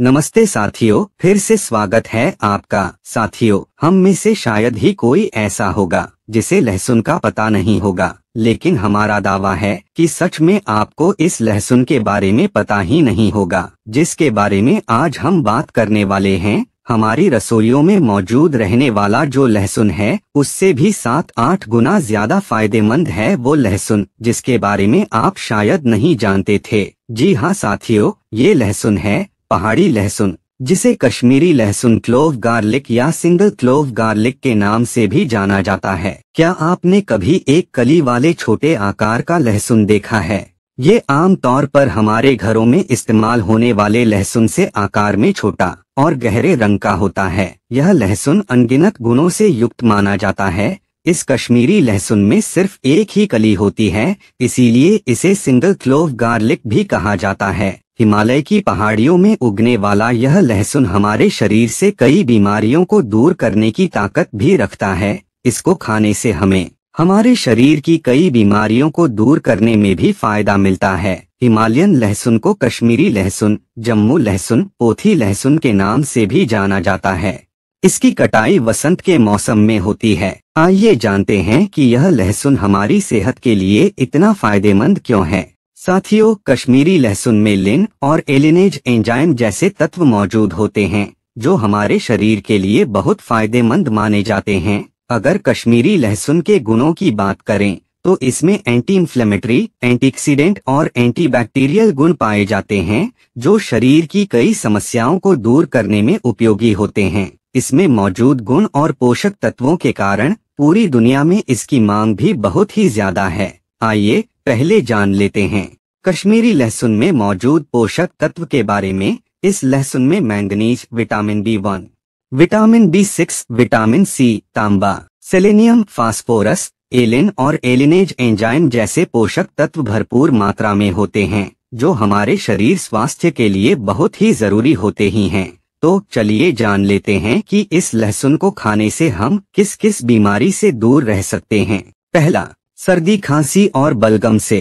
नमस्ते साथियों फिर से स्वागत है आपका साथियों हम में से शायद ही कोई ऐसा होगा जिसे लहसुन का पता नहीं होगा लेकिन हमारा दावा है कि सच में आपको इस लहसुन के बारे में पता ही नहीं होगा जिसके बारे में आज हम बात करने वाले हैं हमारी रसोइयों में मौजूद रहने वाला जो लहसुन है उससे भी सात आठ गुना ज्यादा फायदेमंद है वो लहसुन जिसके बारे में आप शायद नहीं जानते थे जी हाँ साथियों ये लहसुन है पहाड़ी लहसुन जिसे कश्मीरी लहसुन क्लोव गार्लिक या सिंगल क्लोव गार्लिक के नाम से भी जाना जाता है क्या आपने कभी एक कली वाले छोटे आकार का लहसुन देखा है ये आमतौर पर हमारे घरों में इस्तेमाल होने वाले लहसुन से आकार में छोटा और गहरे रंग का होता है यह लहसुन अनगिनत गुणों से युक्त माना जाता है इस कश्मीरी लहसुन में सिर्फ एक ही कली होती है इसीलिए इसे सिंगल क्लोव गार्लिक भी कहा जाता है हिमालय की पहाड़ियों में उगने वाला यह लहसुन हमारे शरीर से कई बीमारियों को दूर करने की ताकत भी रखता है इसको खाने से हमें हमारे शरीर की कई बीमारियों को दूर करने में भी फायदा मिलता है हिमालयन लहसुन को कश्मीरी लहसुन जम्मू लहसुन पोथी लहसुन के नाम से भी जाना जाता है इसकी कटाई वसंत के मौसम में होती है आइए जानते हैं कि यह लहसुन हमारी सेहत के लिए इतना फायदेमंद क्यों है साथियों कश्मीरी लहसुन में लिन और एलिनेज एंजाइम जैसे तत्व मौजूद होते हैं जो हमारे शरीर के लिए बहुत फायदेमंद माने जाते हैं अगर कश्मीरी लहसुन के गुणों की बात करें तो इसमें एंटी इन्फ्लेमेटरी एंटीऑक्सीडेंट और एंटीबैक्टीरियल गुण पाए जाते हैं जो शरीर की कई समस्याओं को दूर करने में उपयोगी होते हैं इसमें मौजूद गुण और पोषक तत्वों के कारण पूरी दुनिया में इसकी मांग भी बहुत ही ज्यादा है आइए पहले जान लेते हैं कश्मीरी लहसुन में मौजूद पोषक तत्व के बारे में इस लहसुन में manganese vitamin B one vitamin B six vitamin C तांबा सेलेनियम फास्फोरस एलिन और एलिनेज एंजाइम जैसे पोषक तत्व भरपूर मात्रा में होते हैं जो हमारे शरीर स्वास्थ्य के लिए बहुत ही जरूरी होते ही हैं तो चलिए जान लेते हैं कि इस लहसुन को खाने से हम किस किस बीमारी से दूर रह सकते हैं पहला सर्दी खांसी और बलगम से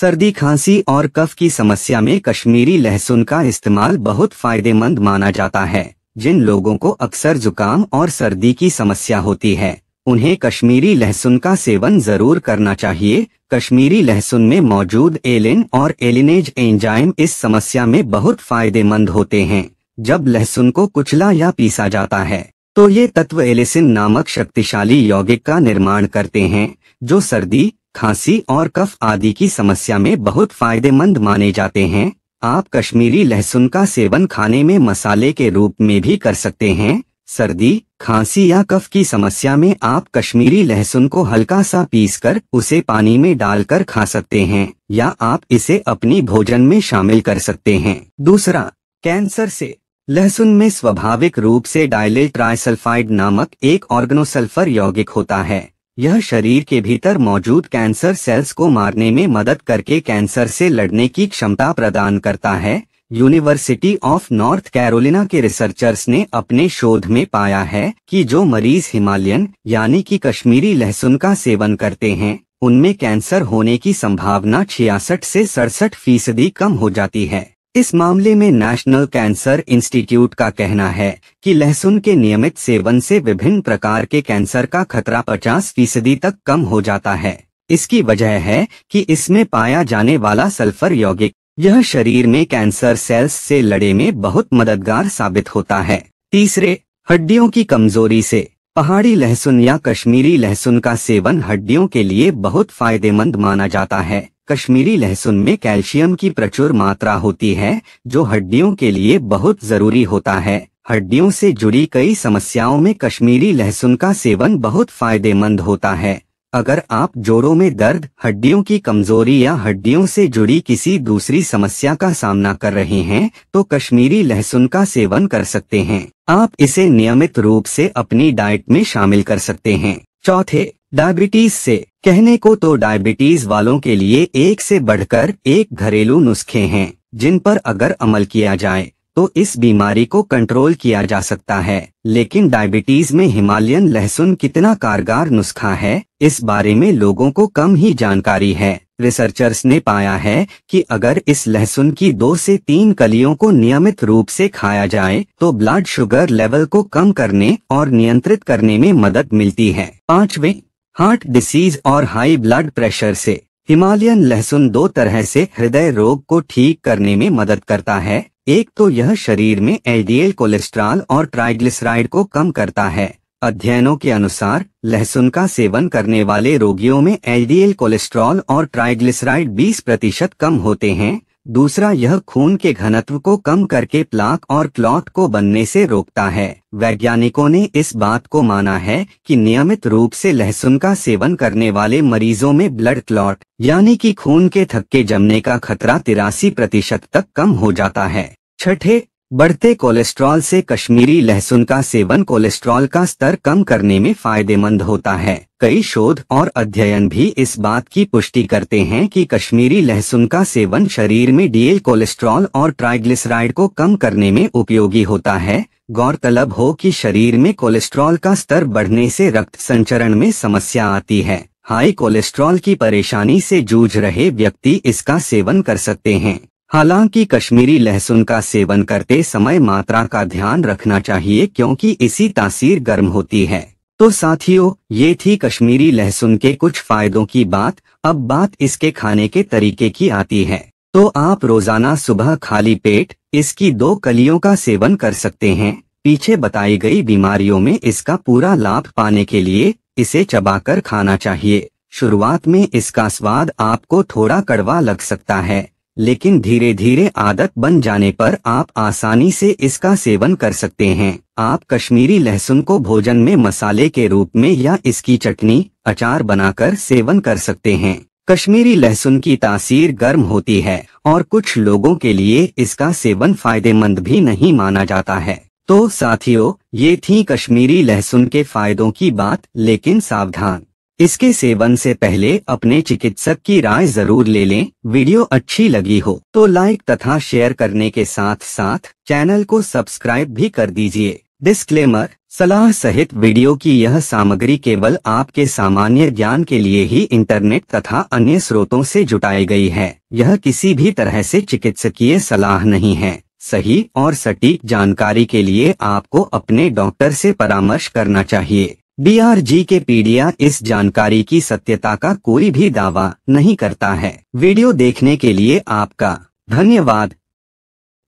सर्दी खांसी और कफ की समस्या में कश्मीरी लहसुन का इस्तेमाल बहुत फायदेमंद माना जाता है जिन लोगों को अक्सर जुकाम और सर्दी की समस्या होती है उन्हें कश्मीरी लहसुन का सेवन जरूर करना चाहिए कश्मीरी लहसुन में मौजूद एलिन और एलिनेज एंजाइम इस समस्या में बहुत फायदेमंद होते हैं जब लहसुन को कुचला या पीसा जाता है तो ये तत्व एलिसिन नामक शक्तिशाली यौगिक का निर्माण करते हैं जो सर्दी खांसी और कफ आदि की समस्या में बहुत फायदेमंद माने जाते हैं आप कश्मीरी लहसुन का सेवन खाने में मसाले के रूप में भी कर सकते हैं सर्दी खांसी या कफ की समस्या में आप कश्मीरी लहसुन को हल्का सा पीसकर उसे पानी में डालकर खा सकते हैं या आप इसे अपनी भोजन में शामिल कर सकते हैं दूसरा कैंसर से लहसुन में स्वाभाविक रूप से डायलिल ट्राइसल्फाइड नामक एक ऑर्गेनोसल्फर यौगिक होता है यह शरीर के भीतर मौजूद कैंसर सेल्स को मारने में मदद करके कैंसर से लड़ने की क्षमता प्रदान करता है यूनिवर्सिटी ऑफ नॉर्थ कैरोलिना के रिसर्चर्स ने अपने शोध में पाया है कि जो मरीज हिमालयन यानी कि कश्मीरी लहसुन का सेवन करते हैं उनमें कैंसर होने की संभावना छियासठ से सड़सठ फीसदी कम हो जाती है इस मामले में नेशनल कैंसर इंस्टीट्यूट का कहना है कि लहसुन के नियमित सेवन से विभिन्न प्रकार के कैंसर का खतरा 50 फीसदी तक कम हो जाता है इसकी वजह है कि इसमें पाया जाने वाला सल्फर यौगिक यह शरीर में कैंसर सेल्स से लड़े में बहुत मददगार साबित होता है तीसरे हड्डियों की कमजोरी से पहाड़ी लहसुन या कश्मीरी लहसुन का सेवन हड्डियों के लिए बहुत फायदेमंद माना जाता है कश्मीरी लहसुन में कैल्शियम की प्रचुर मात्रा होती है जो हड्डियों के लिए बहुत जरूरी होता है हड्डियों से जुड़ी कई समस्याओं में कश्मीरी लहसुन का सेवन बहुत फायदेमंद होता है अगर आप जोड़ों में दर्द हड्डियों की कमजोरी या हड्डियों से जुड़ी किसी दूसरी समस्या का सामना कर रहे हैं तो कश्मीरी लहसुन का सेवन कर सकते हैं आप इसे नियमित रूप से अपनी डाइट में शामिल कर सकते हैं चौथे डायबिटीज से कहने को तो डायबिटीज वालों के लिए एक से बढ़कर एक घरेलू नुस्खे हैं जिन पर अगर अमल किया जाए तो इस बीमारी को कंट्रोल किया जा सकता है लेकिन डायबिटीज में हिमालयन लहसुन कितना कारगर नुस्खा है इस बारे में लोगों को कम ही जानकारी है रिसर्चर्स ने पाया है कि अगर इस लहसुन की दो से तीन कलियों को नियमित रूप से खाया जाए तो ब्लड शुगर लेवल को कम करने और नियंत्रित करने में मदद मिलती है पांचवें हार्ट डिसीज और हाई ब्लड प्रेशर से हिमालयन लहसुन दो तरह से हृदय रोग को ठीक करने में मदद करता है एक तो यह शरीर में एलडीएल कोलेस्ट्रॉल और ट्राइग्लिसराइड को कम करता है अध्ययनों के अनुसार लहसुन का सेवन करने वाले रोगियों में एलडीएल कोलेस्ट्रॉल और ट्राइग्लिसराइड 20 प्रतिशत कम होते हैं दूसरा यह खून के घनत्व को कम करके प्लाक और क्लॉट को बनने से रोकता है वैज्ञानिकों ने इस बात को माना है कि नियमित रूप से लहसुन का सेवन करने वाले मरीजों में ब्लड क्लॉट यानी कि खून के थक्के जमने का खतरा तिरासी प्रतिशत तक कम हो जाता है छठे बढ़ते कोलेस्ट्रॉल से कश्मीरी लहसुन का सेवन कोलेस्ट्रॉल का स्तर कम करने में फायदेमंद होता है कई शोध और अध्ययन भी इस बात की पुष्टि करते हैं कि कश्मीरी लहसुन का सेवन शरीर में डीएल कोलेस्ट्रॉल और ट्राइग्लिसराइड को कम करने में उपयोगी होता है गौरतलब हो कि शरीर में कोलेस्ट्रॉल का स्तर बढ़ने से रक्त संचरण में समस्या आती है हाई कोलेस्ट्रॉल की परेशानी से जूझ रहे व्यक्ति इसका सेवन कर सकते हैं हालांकि कश्मीरी लहसुन का सेवन करते समय मात्रा का ध्यान रखना चाहिए क्योंकि इसी तासीर गर्म होती है तो साथियों ये थी कश्मीरी लहसुन के कुछ फायदों की बात अब बात इसके खाने के तरीके की आती है तो आप रोजाना सुबह खाली पेट इसकी दो कलियों का सेवन कर सकते हैं पीछे बताई गई बीमारियों में इसका पूरा लाभ पाने के लिए इसे चबाकर खाना चाहिए शुरुआत में इसका स्वाद आपको थोड़ा कड़वा लग सकता है लेकिन धीरे धीरे आदत बन जाने पर आप आसानी से इसका सेवन कर सकते हैं आप कश्मीरी लहसुन को भोजन में मसाले के रूप में या इसकी चटनी अचार बनाकर सेवन कर सकते हैं कश्मीरी लहसुन की तासीर गर्म होती है और कुछ लोगों के लिए इसका सेवन फायदेमंद भी नहीं माना जाता है तो साथियों ये थी कश्मीरी लहसुन के फायदों की बात लेकिन सावधान इसके सेवन से पहले अपने चिकित्सक की राय जरूर ले लें वीडियो अच्छी लगी हो तो लाइक तथा शेयर करने के साथ साथ चैनल को सब्सक्राइब भी कर दीजिए डिस्क्लेमर सलाह सहित वीडियो की यह सामग्री केवल आपके सामान्य ज्ञान के लिए ही इंटरनेट तथा अन्य स्रोतों से जुटाई गई है यह किसी भी तरह से चिकित्सकीय सलाह नहीं है सही और सटीक जानकारी के लिए आपको अपने डॉक्टर से परामर्श करना चाहिए बीआरजी के पीडिया इस जानकारी की सत्यता का कोई भी दावा नहीं करता है वीडियो देखने के लिए आपका धन्यवाद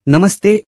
नमस्ते